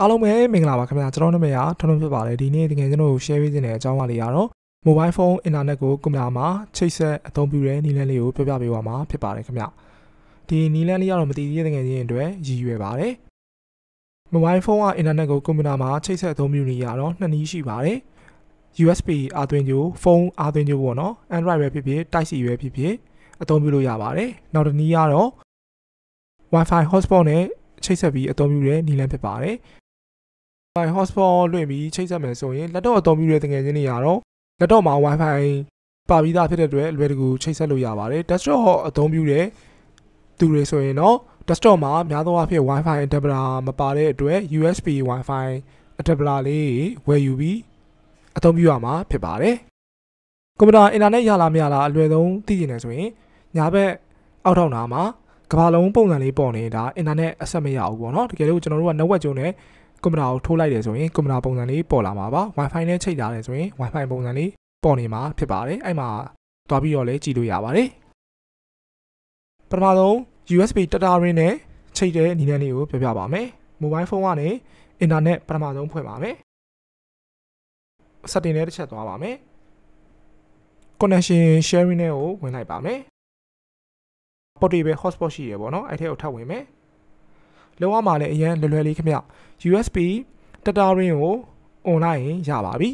အားလုံးပဲမင်္ဂလာပါခင်ဗျာကျွန်တော်နာမည်ကထွန်းထွန်းဖြစ်ပါတယ်ဒီနေ့တကယ်ကျွန်တော်ကို share ပေးခြင်းတဲ့အကြောင်းအရာလေးကတော့ mobile phone internet ကိုကွန်ပျူတာမှာချိတ်ဆက်အသုံးပြုတဲ့နည်းလမ်းလေးကိုပြောပြပေးသွားမှာဖြစ်ပါတယ်ခင်ဗျာဒီနည်းလမ်းလေးကတော့မတည်သေးတဲ့တကယ်ချင်းအတွက်ရည်ရွယ်ပါတယ် mobile phone ကအင်တာနက်ကိုကွန်ပျူတာမှာချိတ်ဆက်အသုံးပြုနေရတော့နှစ်နည်းရှိပါတယ် USB အာသွင်းကြိုဖုန်းအာသွင်းကြိုပေါ့နော် Android ပဲဖြစ်ဖြစ် Type C ပဲဖြစ်ဖြစ်အသုံးပြုလို့ရပါတယ်နောက်တစ်နည်းကတော့ Wi-Fi hotspot နဲ့ချိတ်ဆက်ပြီးအသုံးပြုတဲ့နည်းလမ်းဖြစ်ပါတယ် Wi-Fi hotspot လွှင့်ပြီးချိတ်ဆက်မယ်ဆိုရင်လက်တော့အသုံးပြုတဲ့တကယ်ချင်းတွေကတော့လက်တော့မှာ Wi-Fi ပါပြီးသားဖြစ်တဲ့အတွက်အလွယ်တကူချိတ်ဆက်လို့ရပါတယ် desktop အသုံးပြုတဲ့သူတွေဆိုရင်တော့ desktop မှာများသောအားဖြင့် Wi-Fi adapter မပါတဲ့အတွက် USB Wi-Fi adapter လေးဝယ်ယူပြီးအသုံးပြုရမှာ ဖြစ်ပါတယ်ကွန်ပျူတာအင်တာနက်ရလားမရလားအလွယ်ဆုံးသိကျင်တယ်ဆိုရင်ညာဘက်အောက်ထောက်နာမှာကဘာလုံးပုံစံလေးပေါ်နေတာအင်တာနက်အဆက်မရဘူးပေါ့နော်တကယ်လို့ကျွန်တော်တို့က network ကြုံနဲ့ကွန်ပျူတာကိုထိုးလိုက်တယ်ဆိုရင်ကွန်ပျူတာပုံစံလေးပေါ်လာမှာပါ Wi-Fi နဲ့ချိတ်ထားတယ်ဆိုရင် Wi-Fi ပုံစံလေးပေါ်နေမှာဖြစ်ပါတယ်အဲ့မှာတွားပြီးတော့လည်းကြည့်လို့ရပါတယ်ပထမဆုံး USB တတာရင်းနဲ့ချိတ်တဲ့အနေနဲ့လေးကိုပြောပြပါမယ်မိုဘိုင်းဖုန်းကနေအင်တာနက်ပထမဆုံးဖွင့်ပါမယ်စတင်နဲ့တစ်ချက်သွားပါမယ် connection sharing နဲ့ကိုဝင်လိုက်ပါမယ် portable hotspot ရှိရယ်ပေါ့နော်အဲ့ထဲကိုထပ်ဝင်မယ်လောက်ရမှာလည်းအရန်လွယ်လွယ်လေးခင်ဗျ USB တတာရင်းကိုအွန်လိုက်ရင်ရပါပြီ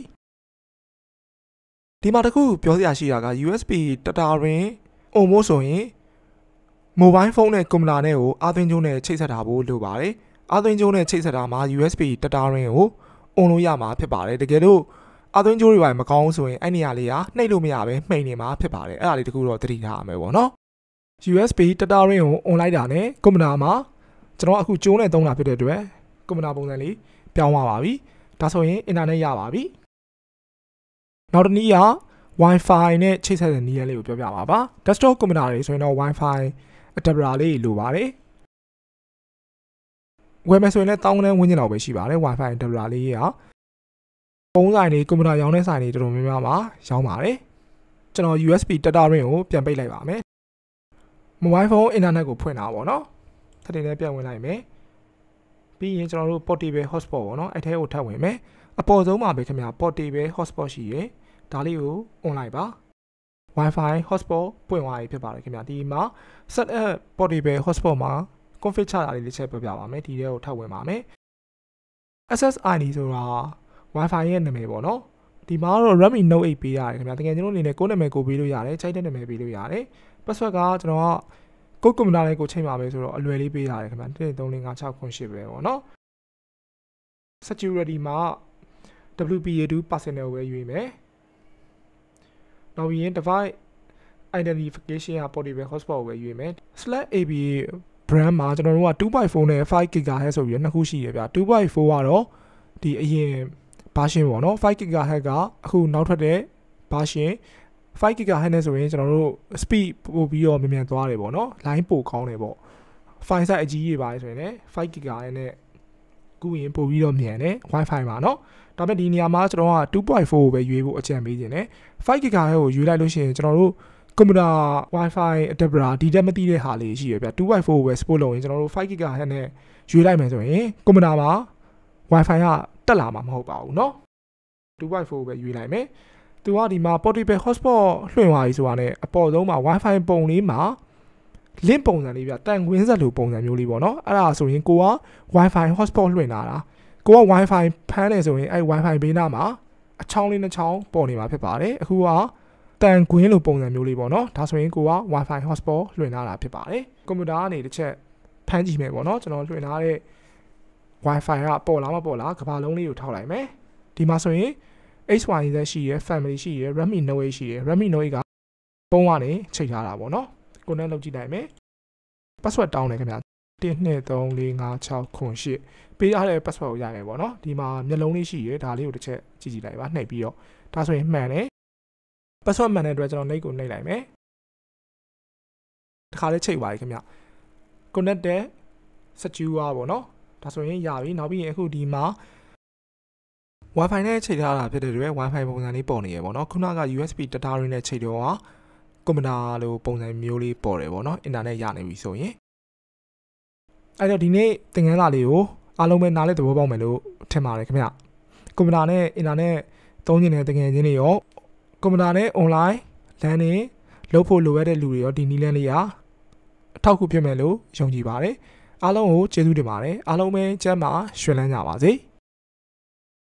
ဒီမှာတခုပြောစရာရှိတာက USB တတာရင်းအွန်မို့ဆိုရင်မိုဘိုင်းဖုန်းနဲ့ကွန်ပျူတာနဲ့ကိုအာသွင်းကျုံးနဲ့ချိတ်ဆက်ထားဖို့လိုပါတယ်အာသွင်းကျုံးနဲ့ချိတ်ဆက်တာမှာ USB တတာရင်းကိုအွန်လို့ရမှာဖြစ်ပါတယ်တကယ်လို့အာသွင်းကျိုးတွေပါမကောင်းဆိုရင်အဲ့နေရာလေးကနှိပ်လို့မရပဲမှိန်နေမှာဖြစ်ပါတယ်အဲ့ဒါလေးတခုတော့သတိထားရမယ်ပေါ့နော် USB တတာရင်းကိုအွန်လိုက်တာနဲ့ကွန်ပျူတာမှာကျွန်တော်အခုကျိုးနဲ့သုံးတာဖြစ်တဲ့အတွက်ကွန်ပျူတာပုံစံလေးပြောင်းသွားပါပြီဒါဆိုရင်အင်တာနက်ရပါပြီနောက်တစ်နည်းက Wi-Fi နဲ့ချိတ်ဆက်တဲ့နည်းလမ်းလေးကိုပြောပြပါပါ desktop ကွန်ပျူတာတွေဆိုရင်တော့ Wi-Fi adapter လေးလိုပါတယ်ဝယ်မယ်ဆိုရင်လည်းတောင်းတဲ့ဝင်းကျင်တော့ပဲရှိပါတယ် Wi-Fi adapter လေးရအောင်ပုံဆိုင်တွေကွန်ပျူတာရောင်းတဲ့ဆိုင်တွေတော်တော်များများမှာရောင်းပါတယ်ကျွန်တော် USB data ring ကိုပြန်ပိတ်လိုက်ပါမယ် mobile phone internet ကိုဖွင့်တာပါဗောနော်ထပ်တင်နဲ့ပြန်ဝင်လိုက်မယ်ပြီးရင်ကျွန်တော်တို့ portable hotspot ပေါ့နော်အဲ့ထဲကိုထပ်ဝင်မယ်အပေါ်ဆုံးမှာပဲခင်ဗျာ portable hotspot ရှိရယ်ဒါလေးကို on လိုက်ပါ wifi hotspot ပွင့်သွားပြီဖြစ်ပါတယ်ခင်ဗျာဒီမှာ set up portable hotspot မှာ config ချတာလေးတစ်ချက်ပြပြပါမယ်ဒီထဲကိုထပ်ဝင်ပါမယ် SSID ဆိုတာ wifi ရဲ့နာမည်ပေါ့နော်ဒီမှာတော့ Redmi Note 8ပေးရတယ်ခင်ဗျာတကယ်ကျွန်တော်အနေနဲ့ကိုယ့်နာမည်ကိုပေးလို့ရတယ်ခြိုက်တဲ့နာမည်ပေးလို့ရတယ် password ကကျွန်တော်ကကိုကွန်ပျူတာလေးကိုချိန်ပါပဲဆိုတော့အလွယ်လေးပေးထားတယ်ခင်ဗျာ1 3 4 5 6 9 10ပဲပေါ့နော် security မှာ WPA2 personnel ပဲယူမယ်နောက်ပြီးရင် device identification ဟာ portable hotspot ကိုပဲယူမယ် /aba brand မှာကျွန်တော်တို့က2.4နဲ့ 5GHz ဆိုပြီးတော့နှစ်ခုရှိရဗျာ2.4ကတော့ဒီအရင် version ပေါ့နော် 5GHz ကအခုနောက်ထွက်တဲ့ version 5 GHz နဲ့ဆိုရင်ကျွန်တော်တို့ speed ပို့ပြီးတော့မြန်မြန်သွားတယ်ပေါ့နော် line ပို့ကောင်းတယ်ပေါ့ file size အကြီးကြီးပါလေဆိုရင်လည်း5 GHz နဲ့ကူရင်ပို့ပြီးတော့မြန်တယ် wifi ပါနော်ဒါပေမဲ့ဒီနေရာမှာကျွန်တော်က2.4ကိုပဲရွေးဖို့အကြံပေးခြင်းတယ်5 GHz ကိုရွေးလိုက်လို့ရှိရင်ကျွန်တော်တို့ကွန်ပျူတာ wifi adapter ဒီတက်မသိတဲ့ဟာလေးရှိရဗျ2.4ကိုပဲ support လုပ်ရင်ကျွန်တော်တို့5 GHz နဲ့ရွေးလိုက်မယ်ဆိုရင်ကွန်ပျူတာမှာ wifi ကတက်လာမှာမဟုတ်ပါဘူးเนาะ 2.4ကိုပဲရွေးလိုက်မယ်သူကဒီမှာ portable hotspot လွှင့်သွားပြီဆိုတာနဲ့အပေါ်ဆုံးမှာ wifi ပုံလေးမှာ link ပုံစံလေးပြတန်ခွင်းဆက်လိုပုံစံမျိုးလေးပေါ့နော်အဲ့ဒါဆိုရင်ကိုက wifi hotspot လွှင့်လာတာကိုက wifi ဖမ်းတယ်ဆိုရင်အဲ့ wifi ဘေးနားမှာအချောင်းလေးနှစ်ချောင်းပေါ်နေမှာဖြစ်ပါတယ်အခုကတန်ကွင်းလိုပုံစံမျိုးလေးပေါ့နော်ဒါဆိုရင်ကိုက wifi hotspot လွှင့်ထားတာဖြစ်ပါတယ်ကွန်ပျူတာကနေတစ်ချက်ဖမ်းကြည့်မယ်ပေါ့နော်ကျွန်တော်လွှင့်ထားတဲ့ wifi ကပေါ်လာမပေါ်လာကဘာလုံးလေးကိုထောက်လိုက်မယ်ဒီမှာဆိုရင် HYZ ရှိရယ် family ရှိရယ် Redmi Note 8ရှိရယ် Redmi Note 8ကဖုန်းကနေချိန်ထားတာပေါ့နော်ကိုနဲ့လောက်ကြည့်နိုင်မယ် password တောင်းတယ်ခင်ဗျာ1 2 3 4 5 6 9 10ပေးရတဲ့ password ကိုရမယ်ပေါ့နော်ဒီမှာမျက်လုံးလေးရှိရယ်ဒါလေးကိုတစ်ချက်ကြည့်ကြည့်လိုက်ပါနှိပ်ပြီးတော့ဒါဆိုရင်မှန်တယ် password မှန်တဲ့အတွက်ကျွန်တော်နှိပ်ကိုနှိပ်လိုက်မယ်တခါလေးချိန်ပါပြီခင်ဗျ connected secure ပေါ့နော်ဒါဆိုရင်ရပြီနောက်ပြီးရင်အခုဒီမှာ Wi-Fi နဲ့ချိန်ထားတာဖြစ်တဲ့အတွက် Wi-Fi ပုံစံလေးပေါ်နေရပေါ့နော်ခုနက USB တတားရင်းနဲ့ချိန်တော့ဟာကွန်ပျူတာလိုပုံစံမျိုးလေးပေါ်တယ်ပေါ့နော်အင်တာနက်ရနေပြီဆိုရင်အဲ့တော့ဒီနေ့သင်ခန်းစာလေးကိုအားလုံးပဲနားလဲသဘောပေါက်မယ်လို့ထင်ပါတယ်ခင်ဗျကွန်ပျူတာနဲ့အင်တာနက်သုံးနေတဲ့သင်ခန်းချင်းတွေရောကွန်ပျူတာနဲ့ online learning လုပ်ဖို့လိုအပ်တဲ့လူတွေရောဒီနည်းလမ်းလေးဟာအထောက်အကူဖြစ်မယ်လို့ယုံကြည်ပါတယ်အားလုံးကိုကျေးဇူးတင်ပါတယ်အားလုံးပဲကျမ်းမာရွှင်လန်းကြပါစေ